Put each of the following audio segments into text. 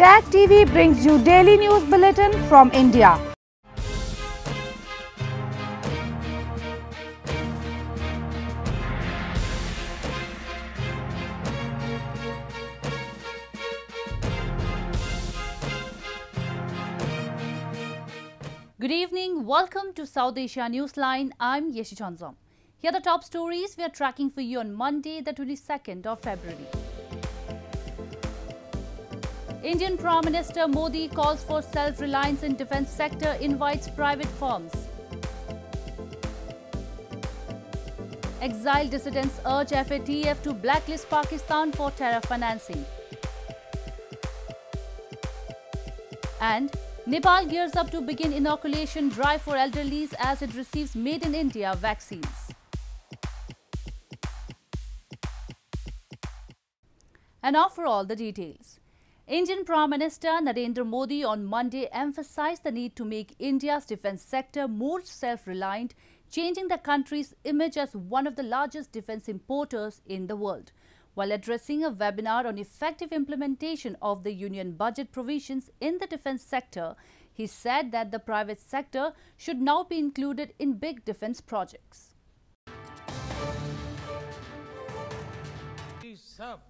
Tag TV brings you daily news bulletin from India. Good evening. Welcome to South Asia Newsline. I'm Yeshi Chanzom. Here are the top stories we are tracking for you on Monday, the 22nd of February. Indian Prime Minister Modi calls for self-reliance in defence sector, invites private firms. Exiled dissidents urge FATF to blacklist Pakistan for terror financing. And Nepal gears up to begin inoculation drive for elderlies as it receives made in India vaccines. And now for all the details. Indian Prime Minister Narendra Modi on Monday emphasized the need to make India's defense sector more self-reliant, changing the country's image as one of the largest defense importers in the world. While addressing a webinar on effective implementation of the union budget provisions in the defense sector, he said that the private sector should now be included in big defense projects.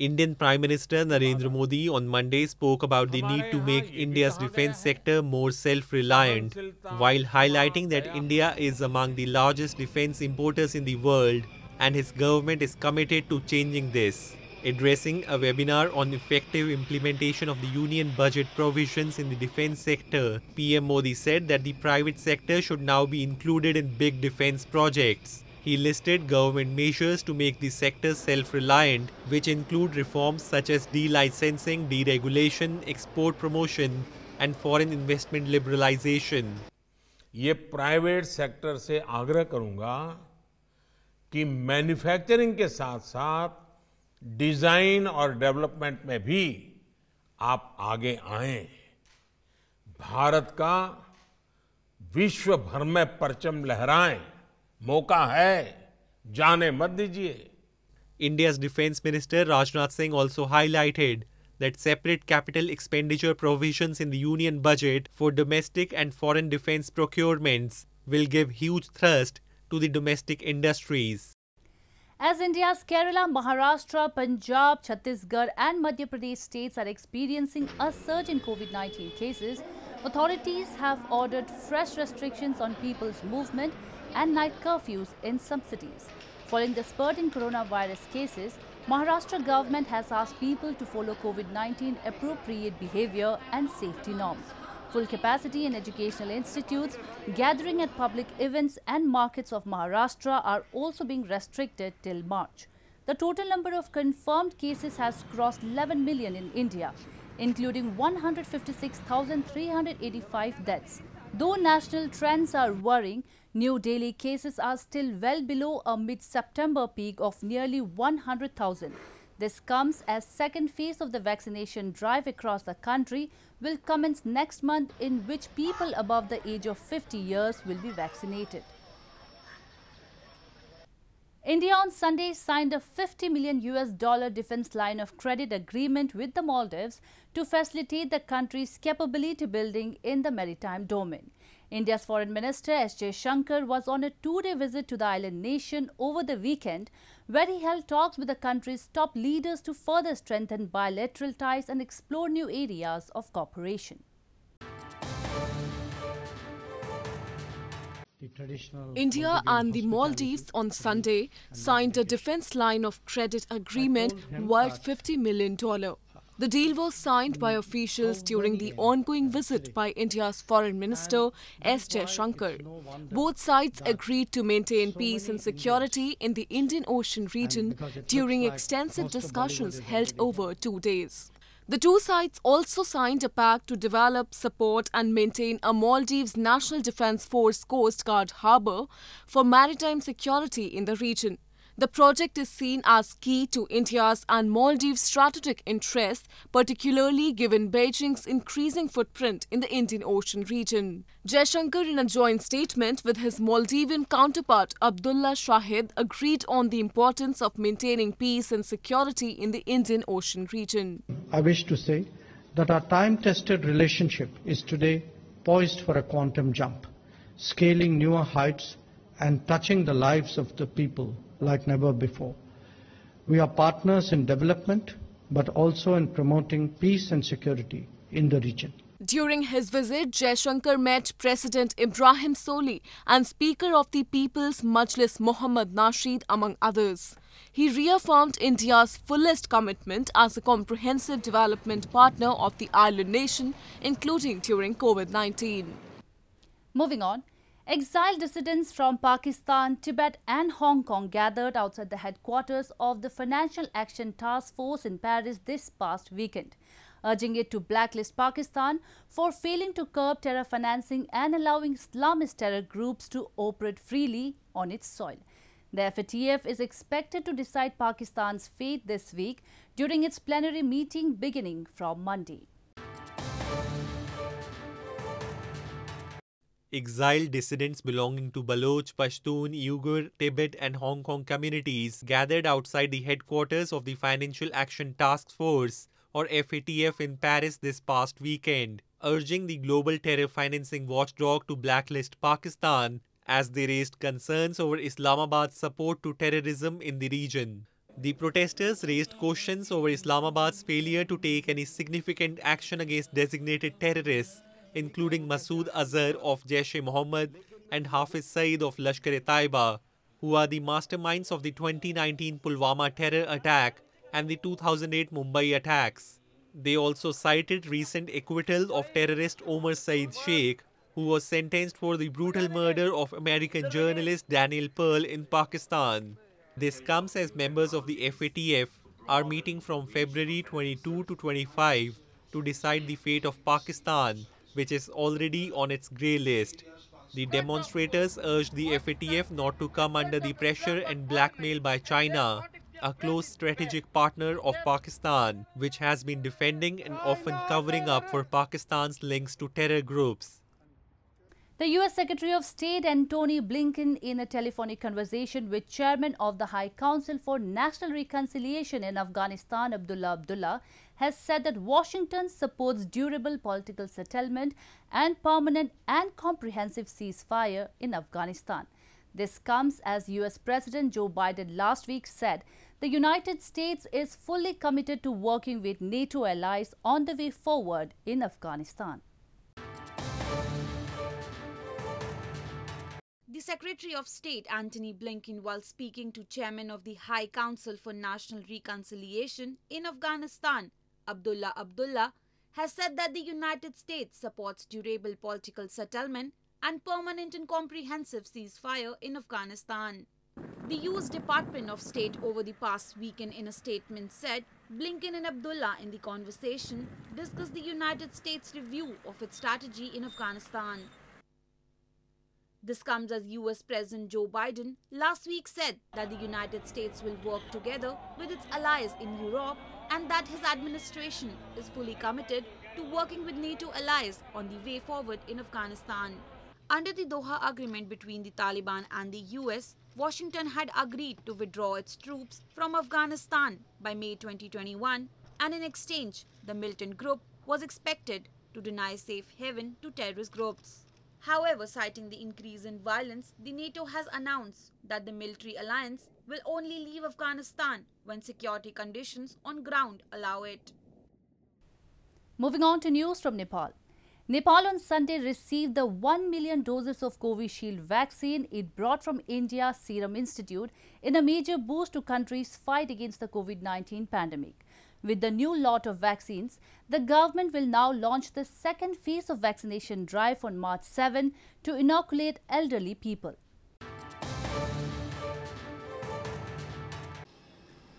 Indian Prime Minister Narendra Modi on Monday spoke about the need to make India's defense sector more self-reliant, while highlighting that India is among the largest defense importers in the world and his government is committed to changing this. Addressing a webinar on effective implementation of the union budget provisions in the defense sector, PM Modi said that the private sector should now be included in big defense projects. He listed government measures to make the sector self-reliant, which include reforms such as de-licensing deregulation, export promotion and foreign investment liberalization. ye private sector se आग्रह karunga ki manufacturing ke sath sath design aur development mein bhi aap aage aaye Bharat का विश्व भर में परचम लहराएं मौका है जाने मत दीजिए India's defence minister Rajnath Singh also highlighted that separate capital expenditure provisions in the Union budget for domestic and foreign defense procurements will give huge thrust to the domestic industries. As India's Kerala, Maharashtra, Punjab, Chhattisgarh and Madhya Pradesh states are experiencing a surge in COVID-19 cases, Authorities have ordered fresh restrictions on people's movement and night curfews in some cities. Following the spurt in coronavirus cases, Maharashtra government has asked people to follow COVID-19 appropriate behavior and safety norms. Full capacity in educational institutes, gathering at public events and markets of Maharashtra are also being restricted till March. The total number of confirmed cases has crossed 11 million in India including 156,385 deaths. Though national trends are worrying, new daily cases are still well below a mid-September peak of nearly 100,000. This comes as second phase of the vaccination drive across the country will commence next month in which people above the age of 50 years will be vaccinated. India on Sunday signed a 50 million US dollar defense line of credit agreement with the Maldives to facilitate the country's capability building in the maritime domain. India's Foreign Minister S. J. Shankar was on a two-day visit to the island nation over the weekend where he held talks with the country's top leaders to further strengthen bilateral ties and explore new areas of cooperation. India and the Maldives on Sunday signed a defense line of credit agreement worth $50 million. The deal was signed by officials during the ongoing visit by India's Foreign Minister S. Shankar. Both sides agreed to maintain peace and security in the Indian Ocean region during extensive discussions held over two days. The two sides also signed a pact to develop, support and maintain a Maldives National Defence Force Coast Guard harbour for maritime security in the region. The project is seen as key to India's and Maldives' strategic interests, particularly given Beijing's increasing footprint in the Indian Ocean region. Jaishankar, in a joint statement with his Maldivian counterpart Abdullah Shahid, agreed on the importance of maintaining peace and security in the Indian Ocean region. I wish to say that our time tested relationship is today poised for a quantum jump, scaling newer heights and touching the lives of the people like never before. We are partners in development, but also in promoting peace and security in the region. During his visit, Jaishankar met President Ibrahim Soli and Speaker of the People's Majlis Mohammad Nasheed, among others. He reaffirmed India's fullest commitment as a comprehensive development partner of the island nation, including during COVID 19. Moving on, Exiled dissidents from Pakistan, Tibet and Hong Kong gathered outside the headquarters of the Financial Action Task Force in Paris this past weekend, urging it to blacklist Pakistan for failing to curb terror financing and allowing Islamist terror groups to operate freely on its soil. The FATF is expected to decide Pakistan's fate this week during its plenary meeting beginning from Monday. exiled dissidents belonging to Baloch, Pashtun, Uyghur, Tibet and Hong Kong communities gathered outside the headquarters of the Financial Action Task Force or FATF in Paris this past weekend, urging the global terror financing watchdog to blacklist Pakistan as they raised concerns over Islamabad's support to terrorism in the region. The protesters raised questions over Islamabad's failure to take any significant action against designated terrorists including Masood Azhar of Jaish-e-Mohammed and Hafiz Saeed of Lashkar-e-Taiba, who are the masterminds of the 2019 Pulwama terror attack and the 2008 Mumbai attacks. They also cited recent acquittal of terrorist Omar Saeed Sheikh, who was sentenced for the brutal murder of American journalist Daniel Pearl in Pakistan. This comes as members of the FATF are meeting from February 22 to 25 to decide the fate of Pakistan which is already on its grey list. The demonstrators urged the FATF not to come under the pressure and blackmail by China, a close strategic partner of Pakistan, which has been defending and often covering up for Pakistan's links to terror groups. The U.S. Secretary of State Antony Blinken, in a telephonic conversation with Chairman of the High Council for National Reconciliation in Afghanistan, Abdullah Abdullah, has said that Washington supports durable political settlement and permanent and comprehensive ceasefire in Afghanistan. This comes as US President Joe Biden last week said the United States is fully committed to working with NATO allies on the way forward in Afghanistan. The Secretary of State Antony Blinken, while speaking to Chairman of the High Council for National Reconciliation in Afghanistan, Abdullah Abdullah, has said that the United States supports durable political settlement and permanent and comprehensive ceasefire in Afghanistan. The U.S. Department of State over the past weekend in a statement said Blinken and Abdullah in the conversation discussed the United States' review of its strategy in Afghanistan. This comes as US President Joe Biden last week said that the United States will work together with its allies in Europe and that his administration is fully committed to working with NATO allies on the way forward in Afghanistan. Under the Doha agreement between the Taliban and the US, Washington had agreed to withdraw its troops from Afghanistan by May 2021, and in exchange, the militant group was expected to deny safe haven to terrorist groups. However, citing the increase in violence, the NATO has announced that the military alliance will only leave Afghanistan when security conditions on ground allow it. Moving on to news from Nepal. Nepal on Sunday received the 1 million doses of Covishield vaccine it brought from India Serum Institute in a major boost to country's fight against the COVID-19 pandemic. With the new lot of vaccines, the government will now launch the second phase of vaccination drive on March 7 to inoculate elderly people.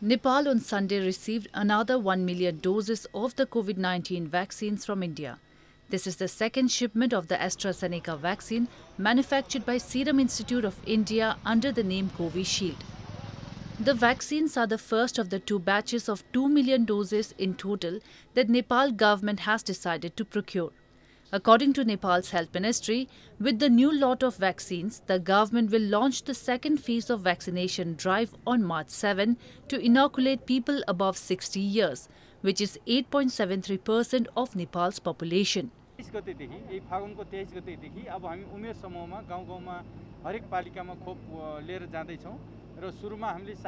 Nepal on Sunday received another 1 million doses of the COVID 19 vaccines from India. This is the second shipment of the AstraZeneca vaccine manufactured by Serum Institute of India under the name Covishield. The vaccines are the first of the two batches of 2 million doses in total that Nepal government has decided to procure. According to Nepal's health ministry, with the new lot of vaccines, the government will launch the second phase of vaccination drive on March 7 to inoculate people above 60 years, which is 8.73% of Nepal's population. हरेक पालिकामा खोप लिएर जाँदैछौँ वर्ष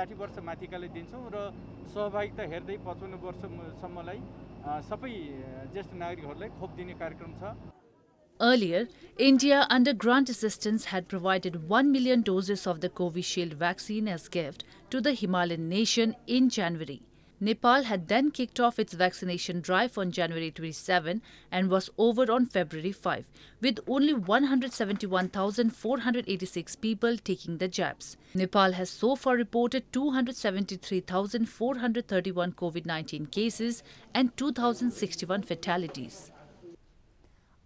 कार्यक्रम Earlier, India, under grant assistance, had provided 1 million doses of the Covishield vaccine as gift to the Himalayan nation in January. Nepal had then kicked off its vaccination drive on January 27 and was over on February 5, with only 171,486 people taking the jabs. Nepal has so far reported 273,431 COVID 19 cases and 2,061 fatalities.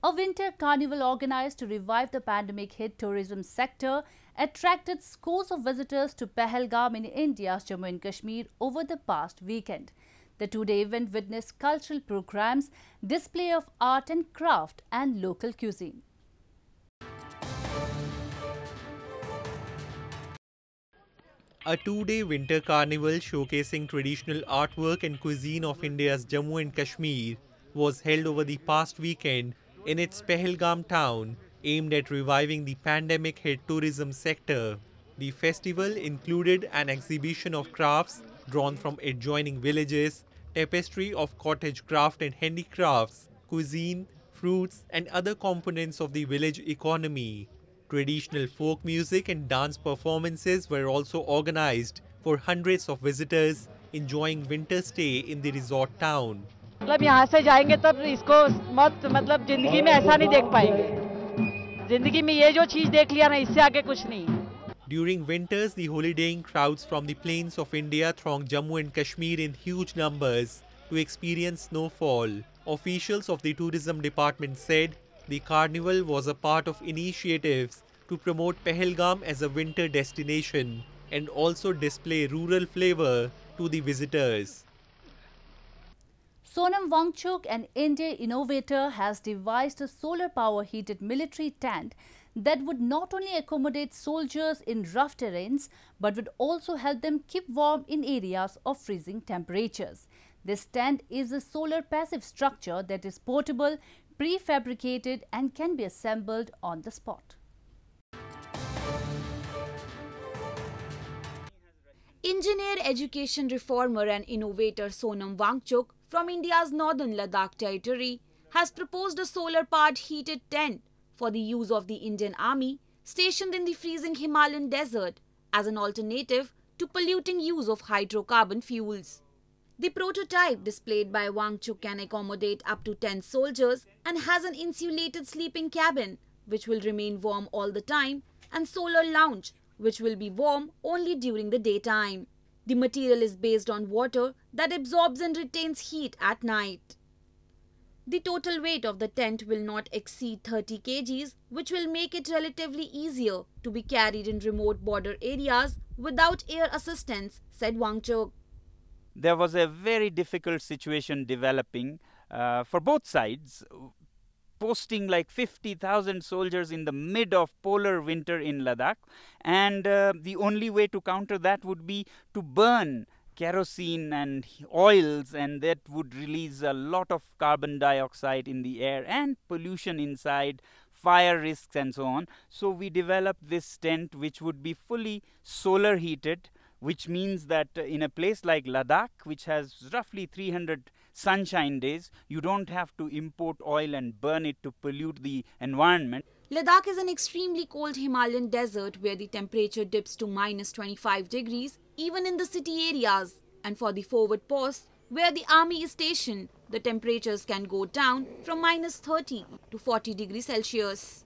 A winter carnival organized to revive the pandemic hit tourism sector attracted scores of visitors to Pahalgam in India's Jammu and Kashmir over the past weekend. The two-day event witnessed cultural programs, display of art and craft and local cuisine. A two-day winter carnival showcasing traditional artwork and cuisine of India's Jammu and Kashmir was held over the past weekend in its Pahalgam town aimed at reviving the pandemic hit tourism sector. The festival included an exhibition of crafts drawn from adjoining villages, tapestry of cottage craft and handicrafts, cuisine, fruits, and other components of the village economy. Traditional folk music and dance performances were also organized for hundreds of visitors enjoying winter stay in the resort town. मतलब यहाँ से जाएंगे तब इसको मत मतलब जिंदगी में ऐसा नहीं देख पाएंगे जिंदगी में ये जो चीज देख लिया ना इससे आगे कुछ नहीं During winters, the holidaying crowds from the plains of India throng Jammu and Kashmir in huge numbers to experience snowfall. Officials of the tourism department said the carnival was a part of initiatives to promote Pehelgam as a winter destination and also display rural flavor to the visitors. Sonam Wangchuk, an Indian innovator, has devised a solar power heated military tent that would not only accommodate soldiers in rough terrains but would also help them keep warm in areas of freezing temperatures. This tent is a solar passive structure that is portable, prefabricated and can be assembled on the spot. Engineer, education reformer and innovator Sonam Wangchuk from India's northern Ladakh territory has proposed a solar powered heated tent for the use of the Indian Army stationed in the freezing Himalayan desert as an alternative to polluting use of hydrocarbon fuels. The prototype displayed by Wangchuk can accommodate up to 10 soldiers and has an insulated sleeping cabin which will remain warm all the time and solar lounge which will be warm only during the daytime. The material is based on water that absorbs and retains heat at night. The total weight of the tent will not exceed 30 kgs, which will make it relatively easier to be carried in remote border areas without air assistance, said Wang Chok. There was a very difficult situation developing uh, for both sides posting like 50,000 soldiers in the mid of polar winter in Ladakh. And uh, the only way to counter that would be to burn kerosene and oils and that would release a lot of carbon dioxide in the air and pollution inside fire risks and so on so we developed this tent which would be fully solar heated which means that uh, in a place like ladakh which has roughly 300 sunshine days. You don't have to import oil and burn it to pollute the environment. Ladakh is an extremely cold Himalayan desert where the temperature dips to minus 25 degrees even in the city areas. And for the forward posts where the army is stationed, the temperatures can go down from minus 30 to 40 degrees Celsius.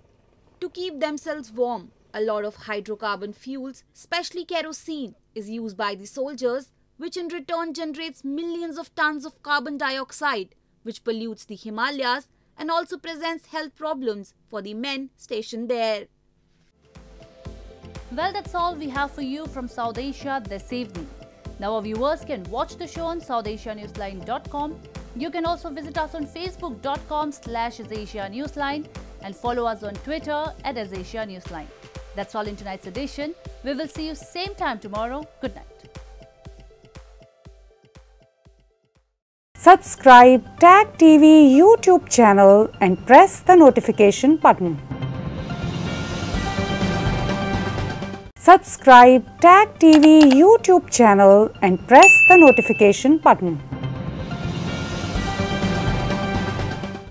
To keep themselves warm, a lot of hydrocarbon fuels, especially kerosene, is used by the soldiers which in return generates millions of tons of carbon dioxide, which pollutes the Himalayas and also presents health problems for the men stationed there. Well, that's all we have for you from South Asia this evening. Now, our viewers can watch the show on SouthAsiaNewsline.com. You can also visit us on Facebook.com slash AsAsiaNewsline and follow us on Twitter at AsAsiaNewsline. That's all in tonight's edition. We will see you same time tomorrow. Good night. Subscribe Tag TV YouTube channel and press the notification button. Subscribe Tag TV YouTube channel and press the notification button.